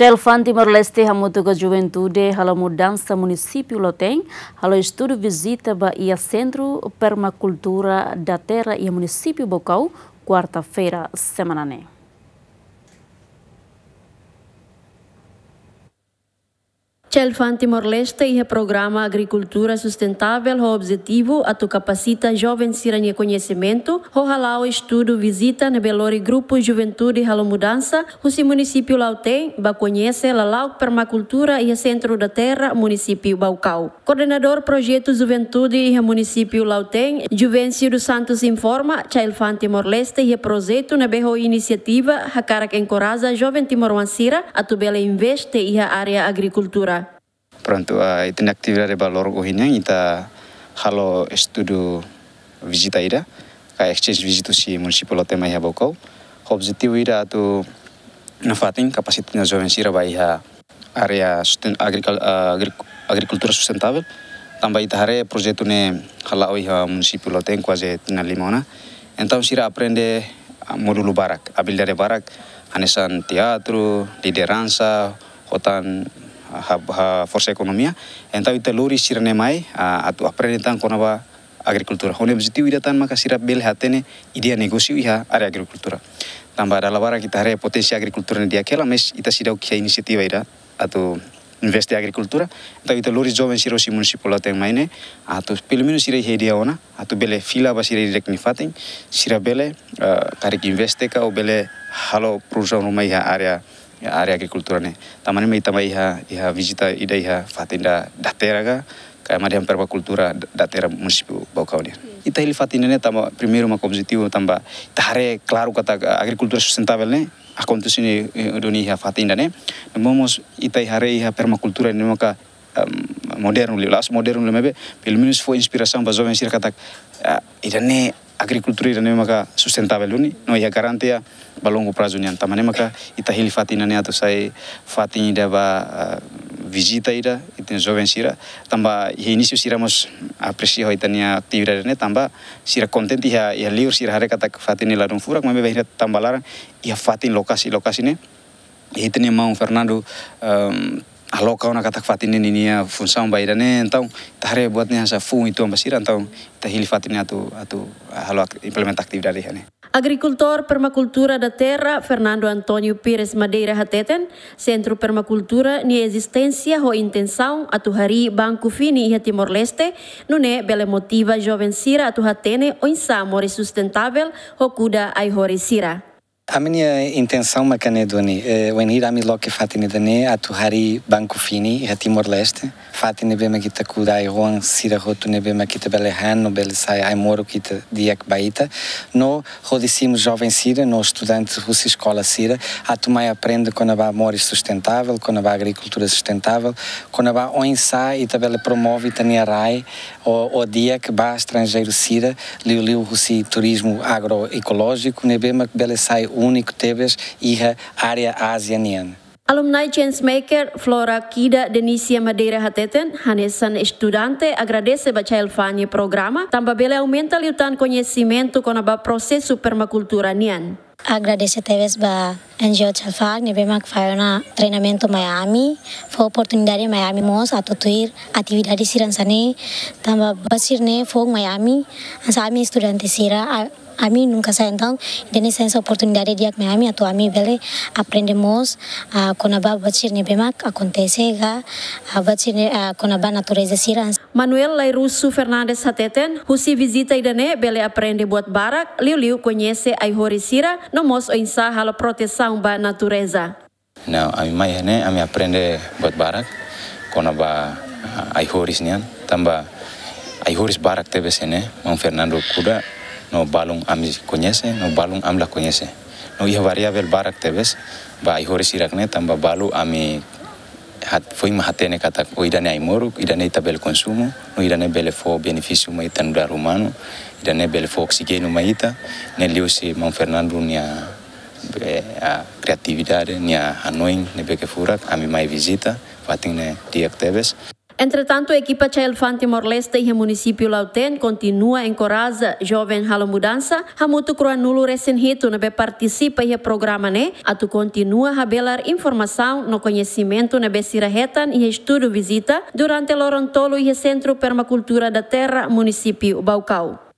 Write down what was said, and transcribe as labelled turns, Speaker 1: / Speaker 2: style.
Speaker 1: Telefone Timor-Leste Hamutuga Juventude, Halo Mudança Município Lotem, Halo Estudo Visita Bahia Centro Permacultura da Terra e Município Bocau, quarta-feira, semana né. Chelfan Morleste e o programa Agricultura Sustentável, o objetivo a tu capacita jovens a conhecimento, o halau estudo visita na Belori Grupo Juventude Halo Mudança, o si município Lautem, tem, ba conhece lalau permacultura e centro da terra, município Baucau. Coordenador projeto Juventude e município Lautem, Juvencio dos Santos informa, Chelfan Morleste leste e projeto na berro iniciativa, a cara que encoraja jovem timor-mancira a tu bela investe e a área agricultura.
Speaker 2: Pronto a itene actividade valor ohinya ita halo estudo visita ira ka exchange visito si municipal tema iha bokau objetivo ira tu nafatin kapasitasnya joven sira ba area agricultura eh, sustentável tambah ita hare projeto ne hala iha municipal tem quase tina limona então sira aprende ah, modulo barak abil dari barak hanesan teatro lideransa hotan ha força economia então ita lori sirne mai atu aprende tan konaba agrikultura. hone objetivo ida tan maka sirap bel hatene idia negosio iha are agrikultura tambah ada labara kita hari potensi agricultura dia kela mes ita sirau kia inisiativa ira atu investi agrikultura então ita lori jovem siro si municipal ateng maine atu pelo menos sira dia ona atu bele fila ba sira direct nifating sira bele karik investeka ka o bele halo perusahaan rumah area Ya, area agricultura ne tamani me itama iha iha visita ida iha fatinda datera ga kaya mari hampir kultura datera municipio baucaunia ita ele fatinda ne tamba primeiro ma objetivo tamba tare klaru kata agricultura sustentável ne acontece eh, ne doni iha fatinda ne momos ita iha iha permacultura ne maka moderno lilas moderno lemebe pelo menos foi inspiração para jovens kata eh, ida ne agricultura ira nemaka sustentabel uni no ia garantia ba longo prazo ni anta manemaka ita hili fatina ne ato sai fatina ida ba ah, visita ira ita joven sira tamba ia início sira mos aprecia hoita ni atividade ne tamba sira contenti ia ia liur sira hare kata fatina la rum fura kome behira tamba lara ia fatin lokasi lokasi ne ia tenia mau Fernando um, kau ona katak ya. fatin ini nia função dan ne tau tare buat nia sa fun itu ambasira tau tahili fatin atu atu
Speaker 1: halo implementa atividade ne Agricultor Permacultura da Terra, Fernando Antonio Pires Madeira Hateten, Centro Permacultura ni existência ho intensaung atu hari Banco Fini e Timor-Leste, nune bele motiva jovensira atu hatene o insamore sustentável ho kuda ai horisira. sira.
Speaker 3: A minha intenção macané macanedoni, wenir eh, amiloque fatine dane atuhari banco fini a Timor-Leste, fatine bema kita kudai ruan sira rotu nebema kita belehan no belesai ai moro kita diak baita, no rodicimos jovem sira, no estudante russa escola sira, atumai aprende conabá moris sustentável, conabá agricultura sustentável, conabá oinsa e tabela promove taniarai o, o diak ba estrangeiro sira, liu liu russi turismo agroecológico, nebema belesai único tebes iha e área
Speaker 1: asianiana. Alumni Changemaker Flora Kida Denisia Madeira Hateten, Hanesan Estudante, agradece baca o fane programa, também bela aumenta o tan conhecimento com o processo permacultura nian. Agradeço a TVs ba NGO Chalfag, nebe mak fayona treinamento Miami, foi oportunidade Miami mos atutuir atividade siran sane, tamba basir ne fog Miami, ansami estudante sira Amin nunca sa então denise essa oportunidade de me ami atu ami bele aprendemos ah, a ba bachir ni bemak acontece ga ah, a bachir ah, ne a ba natureza sirans Manuel Lairusso Fernandes Hateten husi visita idane bele aprende buat barak liu liu konyese ai horisira nomos o insa halo proteção ba natureza
Speaker 4: Now, ami mai hene ami aprende buat barak ba ai horis nian tamba ai horis barak tebes hene Mang Fernando Kuda no balung am coñece no balung am la coñece no ia variabel barak tebes ba i hore sirakne tamba balu ami hat foi mahatene kata o idane ai moru idane tabel consumo no idane bel fo beneficio ma tan da romano idane bele fo ma ita, ne liusi mon fernando nia a criatividade nia anoin ne beke furak ami mai visita fatin ne diak tebes
Speaker 1: Entretanto, a equipa Chaelfan Timor-Leste e o município Lauten continua em Coraza Jovem Halo Mudança. Hamutu Cruanulo recém-rito nebe é participa e é programa né? tu continua a belar informação no conhecimento nebe é sirahetan e estudo visita durante Lorontolo e Centro Permacultura da Terra, município Baucau.